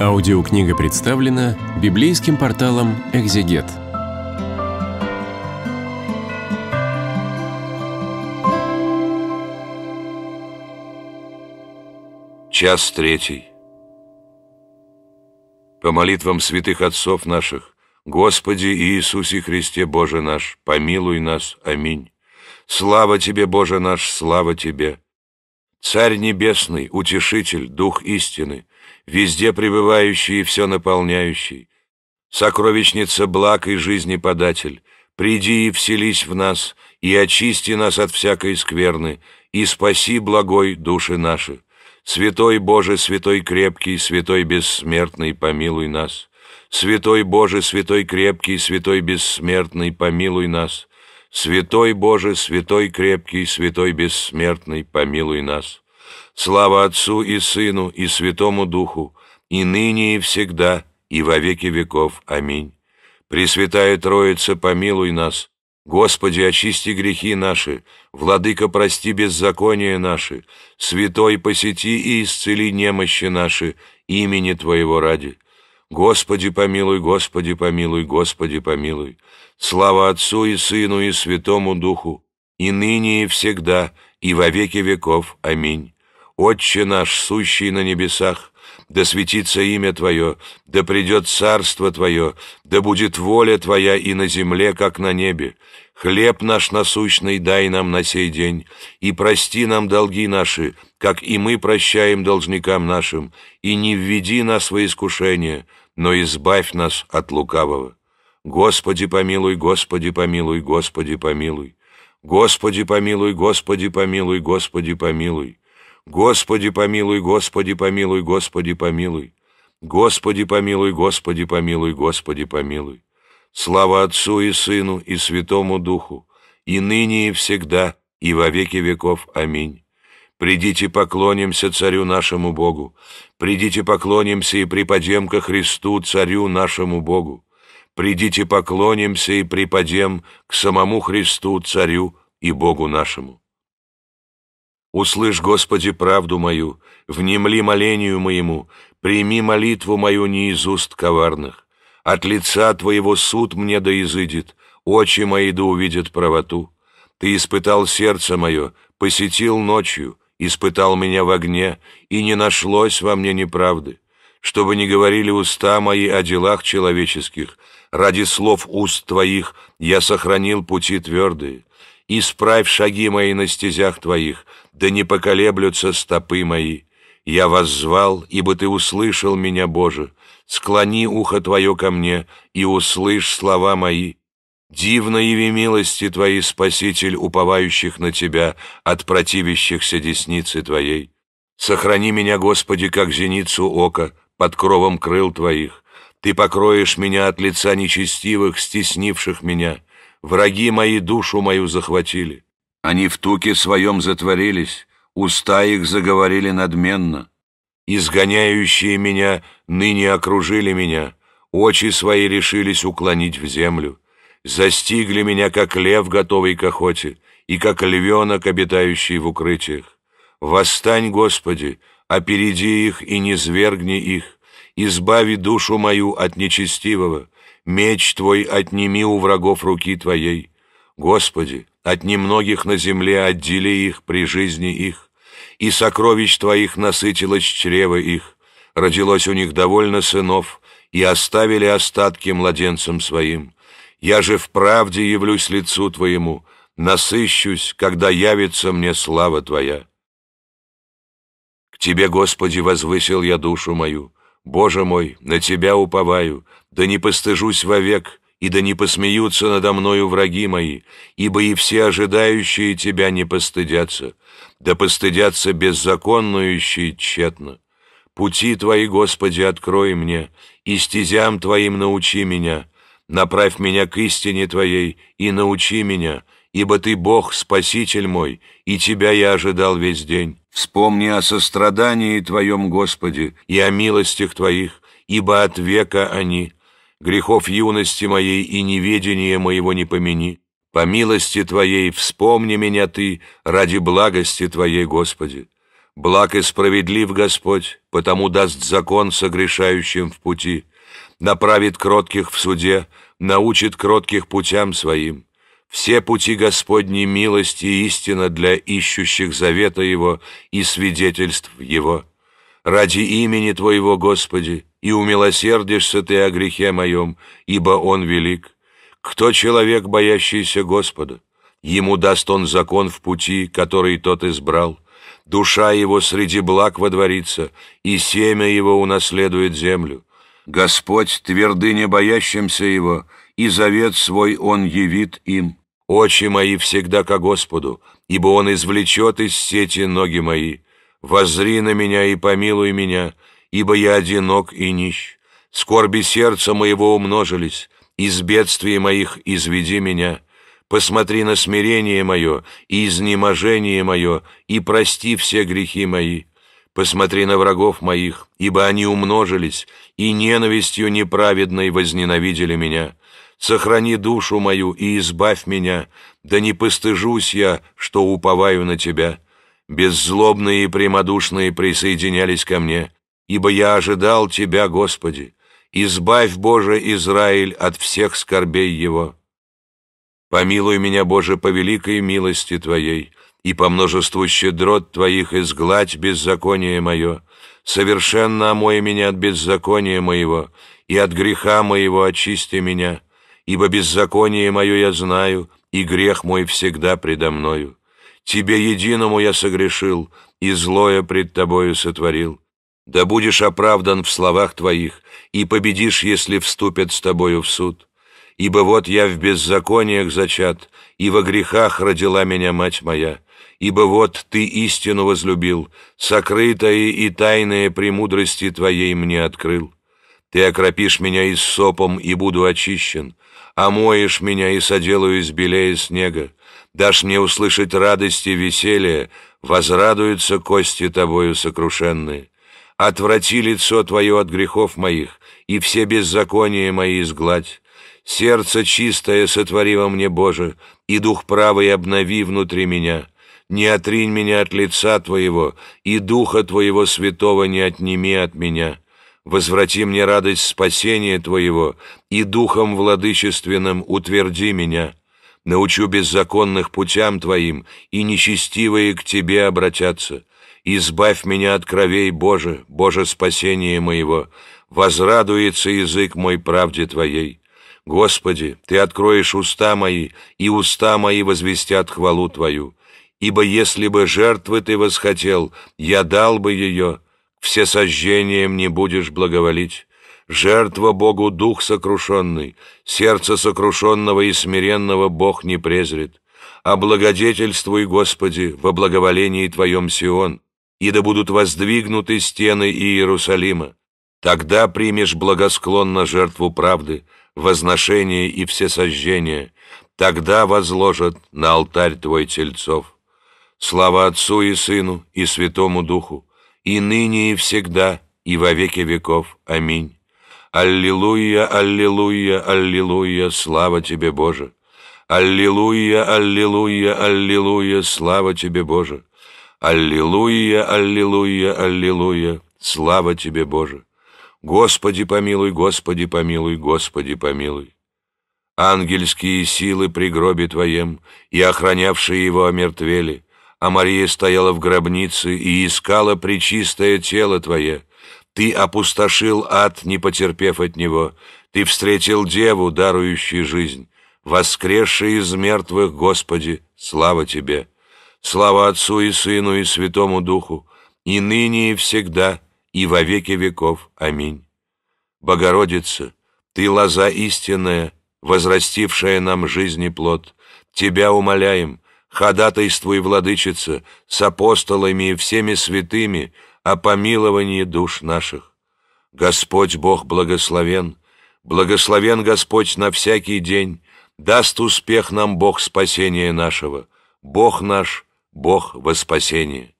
Аудиокнига представлена библейским порталом «Экзегет». Час третий. По молитвам святых отцов наших, Господи Иисусе Христе, Боже наш, помилуй нас. Аминь. Слава Тебе, Боже наш, слава Тебе. Царь Небесный, Утешитель, Дух Истины, везде пребывающий и все наполняющий, сокровищница благ и жизни податель, приди и вселись в нас, и очисти нас от всякой скверны, и спаси благой души наши. Святой Боже, Святой крепкий, Святой бессмертный, помилуй нас. Святой Боже, Святой крепкий, Святой бессмертный, помилуй нас. Святой Боже, святой крепкий, святой бессмертный, помилуй нас. Слава Отцу и Сыну и Святому Духу, и ныне и всегда, и во веки веков. Аминь. Пресвятая Троица, помилуй нас. Господи, очисти грехи наши, Владыка, прости беззакония наши, Святой, посети и исцели немощи наши, имени Твоего ради. Господи помилуй, Господи помилуй, Господи помилуй. Слава Отцу и Сыну и Святому Духу, и ныне и всегда, и во веки веков. Аминь. Отче наш, сущий на небесах, да светится имя Твое, да придет царство Твое, да будет воля Твоя и на земле, как на небе. Хлеб наш насущный дай нам на сей день, и прости нам долги наши, как и мы прощаем должникам нашим, и не введи нас во искушение, — но избавь нас от лукавого. Господи помилуй, Господи помилуй, Господи помилуй. Господи помилуй, Господи помилуй, Господи помилуй. Господи помилуй, Господи помилуй, Господи помилуй. Господи помилуй, Господи помилуй, Господи помилуй. Слава Отцу и Сыну и Святому Духу, и ныне и всегда, и во веки веков. Аминь. Придите поклонимся Царю нашему Богу. Придите поклонимся и припадем ко Христу, Царю нашему Богу. Придите поклонимся и припадем к самому Христу, Царю и Богу нашему. Услышь, Господи, правду мою, внемли молению моему, прими молитву мою не из уст коварных. От лица Твоего суд мне да очи мои да увидят правоту. Ты испытал сердце мое, посетил ночью, испытал меня в огне, и не нашлось во мне неправды. Чтобы не говорили уста мои о делах человеческих, ради слов уст твоих я сохранил пути твердые. Исправь шаги мои на стезях твоих, да не поколеблются стопы мои. Я воззвал, ибо ты услышал меня, Боже. Склони ухо твое ко мне и услышь слова мои. Дивно яви милости Твои, Спаситель, уповающих на Тебя, от противящихся десницы Твоей. Сохрани меня, Господи, как зеницу ока, под кровом крыл Твоих. Ты покроешь меня от лица нечестивых, стеснивших меня. Враги мои душу мою захватили. Они в туке своем затворились, уста их заговорили надменно. Изгоняющие меня ныне окружили меня, очи свои решились уклонить в землю застигли меня, как лев, готовый к охоте, и как львенок, обитающий в укрытиях. Восстань, Господи, опереди их и не звергни их, избави душу мою от нечестивого, меч Твой отними у врагов руки Твоей. Господи, от немногих на земле отдели их при жизни их, и сокровищ Твоих насытилось чрево их, родилось у них довольно сынов, и оставили остатки младенцам своим. Я же в правде явлюсь лицу Твоему, насыщусь, когда явится мне слава Твоя. К Тебе, Господи, возвысил я душу мою. Боже мой, на Тебя уповаю, да не постыжусь вовек, и да не посмеются надо мною враги мои, ибо и все ожидающие Тебя не постыдятся, да постыдятся беззаконнующие тщетно. Пути Твои, Господи, открой мне, и стезям Твоим научи меня, Направь меня к истине Твоей и научи меня, ибо Ты Бог, Спаситель мой, и Тебя я ожидал весь день. Вспомни о сострадании Твоем, Господи, и о милостях Твоих, ибо от века они. Грехов юности моей и неведения моего не помяни. По милости Твоей вспомни меня Ты ради благости Твоей, Господи. Благ и справедлив Господь, потому даст закон согрешающим в пути, направит кротких в суде, научит кротких путям своим. Все пути Господней милости и истина для ищущих завета Его и свидетельств Его. Ради имени Твоего, Господи, и умилосердишься Ты о грехе моем, ибо Он велик. Кто человек, боящийся Господа? Ему даст Он закон в пути, который Тот избрал. Душа Его среди благ водворится, и семя Его унаследует землю. Господь твердыня боящимся его, и завет свой он явит им. Очи мои всегда ко Господу, ибо он извлечет из сети ноги мои. Возри на меня и помилуй меня, ибо я одинок и нищ. Скорби сердца моего умножились, из бедствий моих изведи меня. Посмотри на смирение мое и изнеможение мое, и прости все грехи мои Посмотри на врагов моих, ибо они умножились, и ненавистью неправедной возненавидели меня. Сохрани душу мою и избавь меня, да не постыжусь я, что уповаю на тебя. Беззлобные и прямодушные присоединялись ко мне, ибо я ожидал тебя, Господи. Избавь, Боже, Израиль от всех скорбей его. Помилуй меня, Боже, по великой милости Твоей, и по множеству щедрот Твоих изгладь беззаконие мое, совершенно омой меня от беззакония моего, и от греха моего очисти меня, ибо беззаконие мое я знаю, и грех мой всегда предо мною. Тебе единому я согрешил, и злое пред Тобою сотворил. Да будешь оправдан в словах Твоих, и победишь, если вступят с Тобою в суд. Ибо вот я в беззакониях зачат, и во грехах родила меня мать моя ибо вот ты истину возлюбил, сокрытое и тайное премудрости твоей мне открыл. Ты окропишь меня и сопом, и буду очищен, омоешь меня и соделаюсь белее снега, дашь мне услышать радости и веселье, возрадуются кости тобою сокрушенные. Отврати лицо твое от грехов моих, и все беззакония мои изгладь. Сердце чистое сотвори во мне, Боже, и дух правый обнови внутри меня не отринь меня от лица Твоего, и Духа Твоего Святого не отними от меня. Возврати мне радость спасения Твоего, и Духом Владычественным утверди меня. Научу беззаконных путям Твоим, и нечестивые к Тебе обратятся. Избавь меня от кровей Боже, Боже спасения моего. Возрадуется язык мой правде Твоей. Господи, Ты откроешь уста мои, и уста мои возвестят хвалу Твою. Ибо если бы жертвы ты восхотел, я дал бы ее, Все всесожжением не будешь благоволить. Жертва Богу дух сокрушенный, сердце сокрушенного и смиренного Бог не презрит. Облагодетельствуй, а Господи, во благоволении Твоем Сион, и да будут воздвигнуты стены Иерусалима. Тогда примешь благосклонно жертву правды, возношение и все сожжения. тогда возложат на алтарь Твой тельцов. Слава Отцу и Сыну и Святому Духу, и ныне и всегда, и во веки веков. Аминь. Аллилуйя, аллилуйя, аллилуйя, слава Тебе, Боже! Аллилуйя, аллилуйя, аллилуйя, слава Тебе, Боже! Аллилуйя, аллилуйя, аллилуйя, слава Тебе, Боже! Господи, помилуй, Господи, помилуй, Господи, помилуй! Ангельские силы при гробе Твоем и охранявшие его омертвели — а Мария стояла в гробнице и искала причистое тело Твое. Ты опустошил ад, не потерпев от него. Ты встретил деву, дарующую жизнь. Воскресший из мертвых, Господи, слава Тебе! Слава Отцу и Сыну и Святому Духу, и ныне и всегда, и во веки веков. Аминь. Богородица, Ты лоза истинная, возрастившая нам жизни плод. Тебя умоляем, ходатайствуй, владычица, с апостолами и всеми святыми о помиловании душ наших. Господь Бог благословен, благословен Господь на всякий день, даст успех нам Бог спасения нашего, Бог наш, Бог во спасение.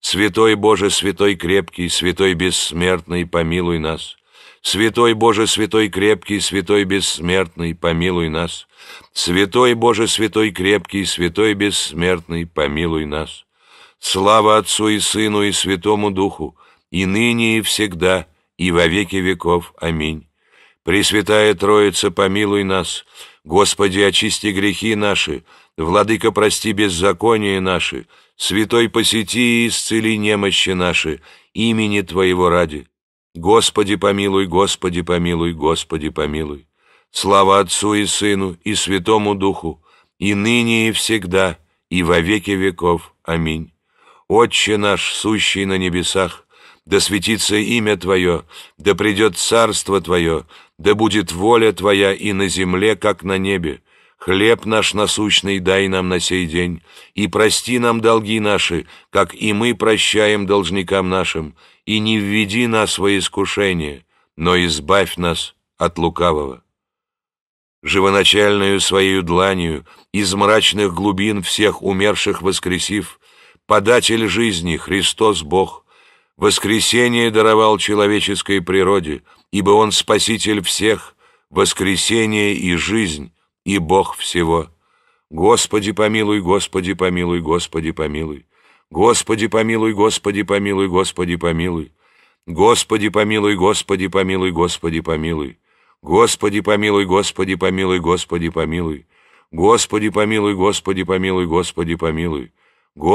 Святой Боже, святой крепкий, святой бессмертный, помилуй нас. Святой Боже, святой крепкий, святой бессмертный, помилуй нас. Святой Боже, святой крепкий, святой бессмертный, помилуй нас. Слава Отцу и Сыну и Святому Духу, и ныне и всегда, и во веки веков. Аминь. Пресвятая Троица, помилуй нас. Господи, очисти грехи наши, Владыка, прости беззаконие наши, Святой, посети и исцели немощи наши, имени Твоего ради. Господи помилуй, Господи помилуй, Господи помилуй. Слава Отцу и Сыну и Святому Духу, и ныне и всегда, и во веки веков. Аминь. Отче наш, сущий на небесах, да светится имя Твое, да придет царство Твое, да будет воля Твоя и на земле, как на небе. Хлеб наш насущный дай нам на сей день, и прости нам долги наши, как и мы прощаем должникам нашим, и не введи нас во искушение, но избавь нас от лукавого. Живоначальную своею дланью из мрачных глубин всех умерших воскресив, податель жизни Христос Бог, воскресение даровал человеческой природе, ибо Он спаситель всех, воскресение и жизнь, и Бог всего. Господи, помилуй, Господи, помилуй, Господи, помилуй. Господи, помилуй, Господи, помилуй, Господи, помилуй. Господи, помилуй, Господи, помилуй, Господи, помилуй. Господи, помилуй, Господи, помилуй, Господи, помилуй. Господи, помилуй, Господи, помилуй, Господи, помилуй.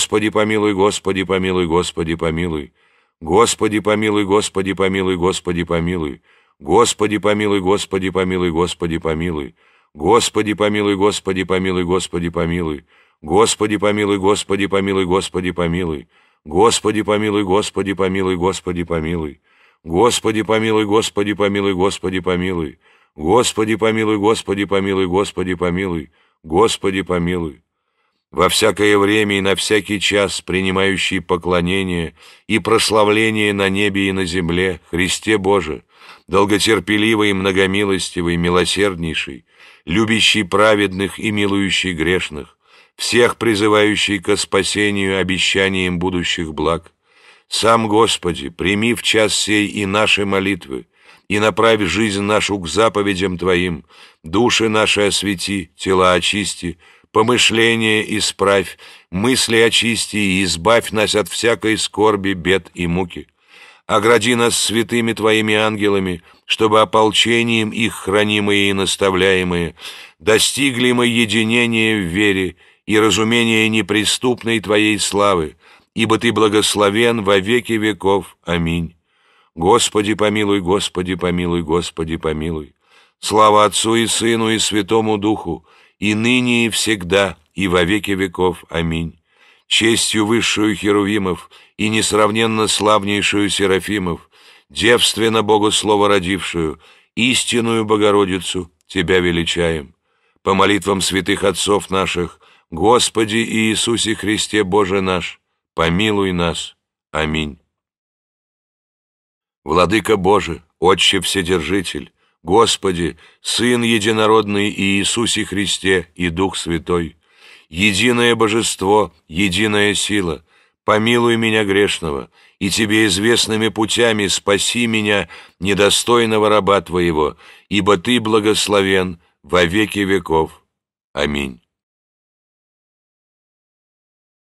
Господи, помилуй, Господи, помилуй, Господи, помилуй. Господи, помилуй, Господи, помилуй, Господи, помилуй. Господи, помилуй, Господи, помилуй, Господи, помилуй. Господи Господи помилуй, помилуй, «Господи помилуй, Господи помилуй, Господи помилуй! Господи помилуй, Господи помилуй, Господи помилуй! Господи помилуй, Господи помилуй, Господи помилуй! Господи помилуй, Господи помилуй, Господи помилуй! Господи помилуй, Господи помилуй, Господи помилуй! Господи помилуй!» во всякое время и на всякий час принимающий поклонение и прославление на небе и на земле, Христе Боже, долготерпеливый и многомилостивый, милосерднейший, любящий праведных и милующий грешных, всех призывающий ко спасению обещанием будущих благ. Сам Господи, прими в час сей и наши молитвы, и направь жизнь нашу к заповедям Твоим, души наши освети, тела очисти, помышления исправь, мысли очисти и избавь нас от всякой скорби, бед и муки. Огради нас святыми Твоими ангелами — чтобы ополчением их хранимые и наставляемые достигли мы единения в вере и разумения неприступной Твоей славы, ибо Ты благословен во веки веков. Аминь. Господи, помилуй, Господи, помилуй, Господи, помилуй. Слава Отцу и Сыну и Святому Духу, и ныне и всегда, и во веки веков. Аминь. Честью высшую Херувимов и несравненно славнейшую Серафимов, девственно Богу Слово родившую, истинную Богородицу, Тебя величаем. По молитвам святых отцов наших, Господи Иисусе Христе Боже наш, помилуй нас. Аминь. Владыка Божий, Отче Вседержитель, Господи, Сын Единородный Иисусе Христе и Дух Святой, единое Божество, единая сила, помилуй меня грешного, и тебе известными путями спаси меня, недостойного раба твоего, ибо ты благословен во веки веков. Аминь.